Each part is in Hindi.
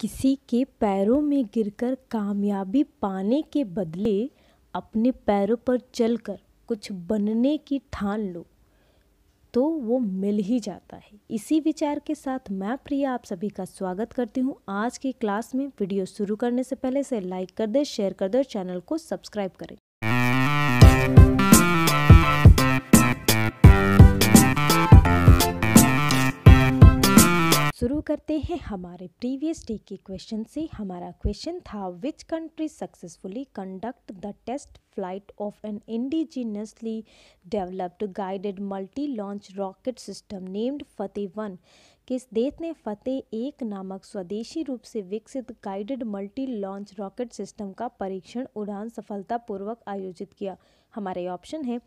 किसी के पैरों में गिरकर कामयाबी पाने के बदले अपने पैरों पर चलकर कुछ बनने की ठान लो तो वो मिल ही जाता है इसी विचार के साथ मैं प्रिया आप सभी का स्वागत करती हूँ आज की क्लास में वीडियो शुरू करने से पहले से लाइक कर दे शेयर कर दे और चैनल को सब्सक्राइब करें शुरू करते हैं हमारे प्रीवियस डे के क्वेश्चन से हमारा क्वेश्चन था which country successfully conduct the test flight of an indigenously developed guided multi launch rocket system named Fateh one किस देश ने फतेह एक नामक स्वदेशी रूप से विकसित guided multi launch rocket system का परीक्षण उड़ान सफलतापूर्वक आयोजित किया हमारे ऑप्शन है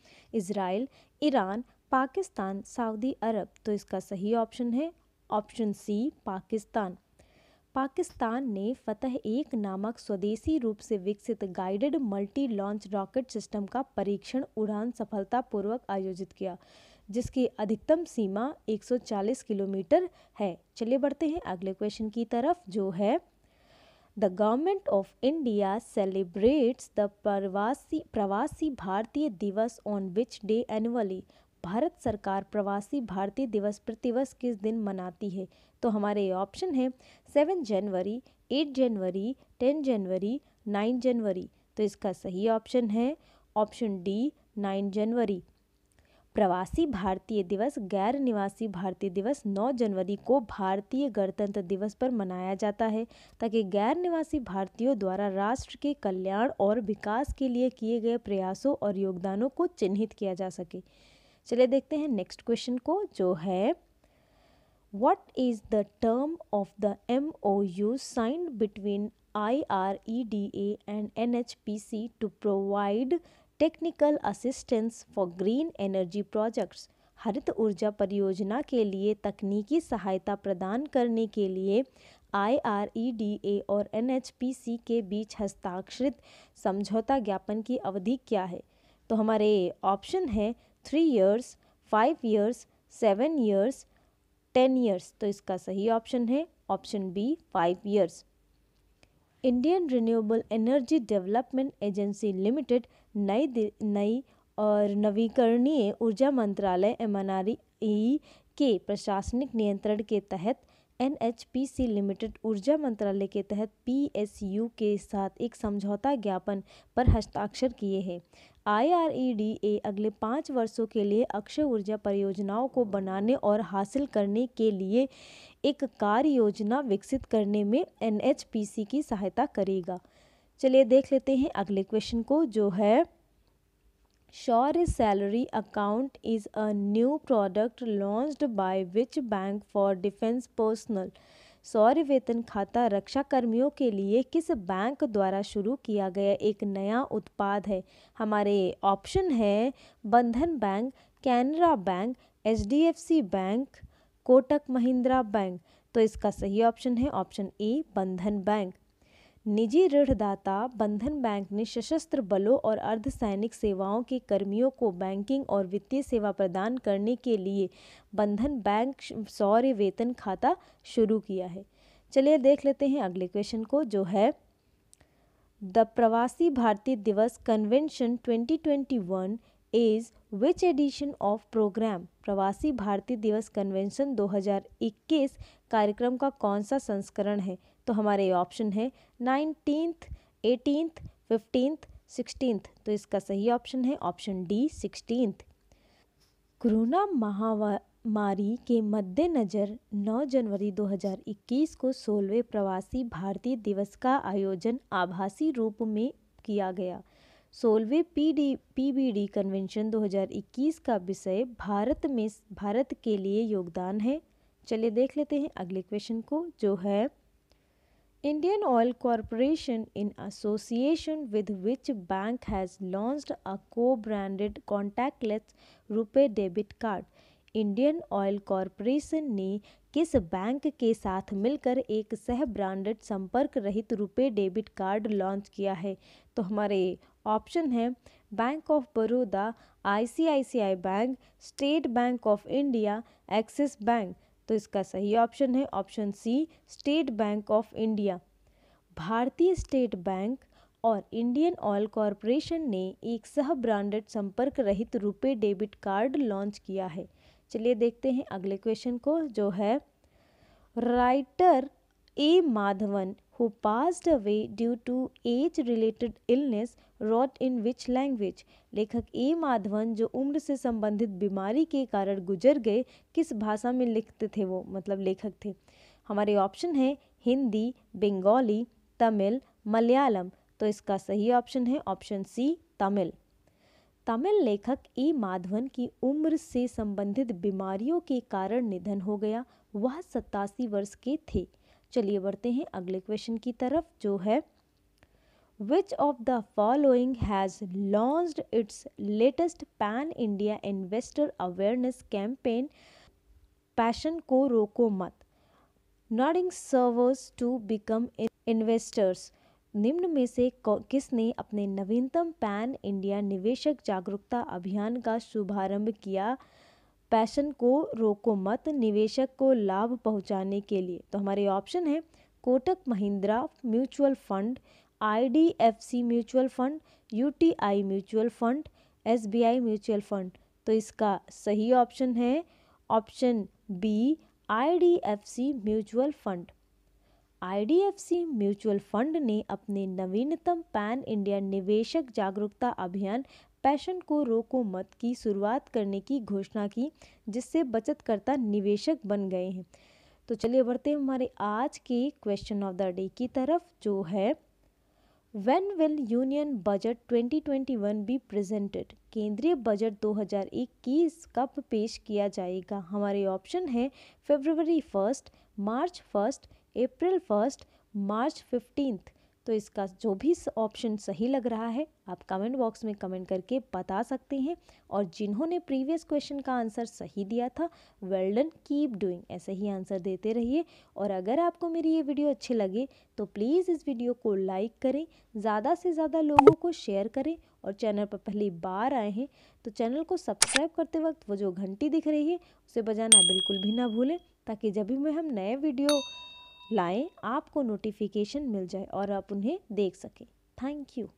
इसराइल ईरान पाकिस्तान सऊदी अरब तो इसका सही ऑप्शन है ऑप्शन सी पाकिस्तान पाकिस्तान ने फतह एक नामक स्वदेशी रूप से विकसित guided multi launch rocket system का परीक्षण उड़ान सफलतापूर्वक आयोजित किया जिसकी अधिकतम सीमा 140 किलोमीटर है चलिए बढ़ते हैं अगले क्वेश्चन की तरफ जो है the government of India celebrates the Pravasi Pravasi Bharatiya Divas on which day annually भारत सरकार प्रवासी भारतीय दिवस प्रतिवर्ष किस दिन मनाती है तो हमारे ये ऑप्शन है सेवन जनवरी एट जनवरी टेन जनवरी नाइन जनवरी तो इसका सही ऑप्शन है ऑप्शन डी नाइन जनवरी प्रवासी भारतीय दिवस गैर निवासी भारतीय दिवस 9 जनवरी को भारतीय गणतंत्र दिवस पर मनाया जाता है ताकि गैर निवासी भारतीयों द्वारा राष्ट्र के कल्याण और विकास के लिए किए गए प्रयासों और योगदानों को चिन्हित किया जा सके चलिए देखते हैं नेक्स्ट क्वेश्चन को जो है what is the term of the M O U signed between I R E D A and N H P C to provide technical assistance for green energy projects हरित ऊर्जा परियोजना के लिए तकनीकी सहायता प्रदान करने के लिए आई आर ई डी ए और एन एच पी सी के बीच हस्ताक्षरित समझौता ज्ञापन की अवधि क्या है तो हमारे ऑप्शन है three years five years seven years ten years तो इसका सही ऑप्शन है option B five years Indian renewable energy development agency limited नई नई और नवीकरणीय ऊर्जा मंत्रालय एम ई के प्रशासनिक नियंत्रण के तहत एनएचपीसी लिमिटेड ऊर्जा मंत्रालय के तहत पीएसयू के साथ एक समझौता ज्ञापन पर हस्ताक्षर किए हैं ए अगले पाँच वर्षों के लिए अक्षय ऊर्जा परियोजनाओं को बनाने और हासिल करने के लिए एक कार्य योजना विकसित करने में सी की सहायता करेगा चलिए देख लेते हैं अगले क्वेश्चन को जो है शौर्य Salary Account is a new product launched by which bank for defense personnel? सौर्य वेतन खाता रक्षा कर्मियों के लिए किस बैंक द्वारा शुरू किया गया एक नया उत्पाद है हमारे ऑप्शन है Bandhan bank Canara bank C bank Kotak Mahindra bank तो इसका सही ऑप्शन है ऑप्शन ए बंधन बैंक निजी ऋणदाता बंधन बैंक ने सशस्त्र बलों और अर्धसैनिक सेवाओं के कर्मियों को बैंकिंग और वित्तीय सेवा प्रदान करने के लिए बंधन बैंक सौर्य वेतन खाता शुरू किया है चलिए देख लेते हैं अगले क्वेश्चन को जो है the Pravasi Bharatiya Divas convention 2021 is which edition of programme Pravasi Bharatiya Divas convention 2021 कार्यक्रम का कौन सा संस्करण है तो हमारे ऑप्शन है नाइनटीन्थ एटीनथ फिफ्टींथ सिक्सटीन्थ तो इसका सही ऑप्शन है ऑप्शन डी सिक्सटीन्थ कोरोना महामारी के मद्देनज़र 9 जनवरी 2021 को सोलहवें प्रवासी भारतीय दिवस का आयोजन आभासी रूप में किया गया सोलहवें बी डी कन्वेंशन 2021 का विषय भारत में भारत के लिए योगदान है चलिए देख लेते हैं अगले क्वेश्चन को जो है Indian Oil Corporation in association with which bank has launched a co-branded contactless RuPay debit card Indian oil corporation ने किस बैंक के साथ मिलकर एक सह ब्रांडेड संपर्क रहित रुपए डेबिट कार्ड लॉन्च किया है तो हमारे ऑप्शन है bank of Baroda ICICI bank state bank of India Axis bank तो इसका सही ऑप्शन है option C state bank of India भारतीय स्टेट बैंक और इंडियन ऑयल कॉरपोरेशन ने एक सह ब्रांडेड संपर्क रहित रुपए डेबिट कार्ड लॉन्च किया है चलिए देखते हैं अगले क्वेश्चन को जो है writer A Madhavan who passed away due to age related illness wrote in which language लेखक ए माधवन जो उम्र से संबंधित बीमारी के कारण गुजर गए किस भाषा में लिखते थे वो मतलब लेखक थे हमारे ऑप्शन हैं हिंदी बंगाली तमिल मलयालम तो इसका सही ऑप्शन है ऑप्शन सी तमिल तमिल लेखक ए माधवन की उम्र से संबंधित बीमारियों के कारण निधन हो गया वह सत्तासी वर्ष के थे चलिए बढ़ते हैं अगले क्वेश्चन की तरफ जो है which of the following has launch its latest pan India investor awareness campaign passion को रोको मत nudging savers to become investors निम्न में से किसने अपने नवीनतम पैन इंडिया निवेशक जागरूकता अभियान का शुभारंभ किया पैशन को रोको मत निवेशक को लाभ पहुंचाने के लिए तो हमारे ऑप्शन है Kotak Mahindra mutual fund IDFC mutual fund UTI mutual fund SBI mutual fund तो इसका सही ऑप्शन है option B IDFC mutual fund IDFC mutual fund ने अपने नवीनतम पैन इंडिया निवेशक जागरूकता अभियान पैशन को रोको मत की शुरुआत करने की घोषणा की जिससे बचतकर्ता निवेशक बन गए हैं तो चलिए बढ़ते हैं हमारे आज के क्वेश्चन ऑफ द डे की तरफ जो है when will union budget 2021 be presented केंद्रीय बजट 2021 कब पेश किया जाएगा हमारे ऑप्शन है February first March first April first March fifteenth तो इसका जो भी ऑप्शन सही लग रहा है आप कमेंट बॉक्स में कमेंट करके बता सकते हैं और जिन्होंने प्रीवियस क्वेश्चन का आंसर सही दिया था वेल डन कीप डूइंग ऐसे ही आंसर देते रहिए और अगर आपको मेरी ये वीडियो अच्छी लगे तो प्लीज़ इस वीडियो को लाइक करें ज़्यादा से ज़्यादा लोगों को शेयर करें और चैनल पर पहली बार आए हैं तो चैनल को सब्सक्राइब करते वक्त वो जो घंटी दिख रही है उसे बजाना बिल्कुल भी ना भूलें ताकि जब भी मैं हम नए वीडियो लाए आपको नोटिफिकेशन मिल जाए और आप उन्हें देख सकें थैंक यू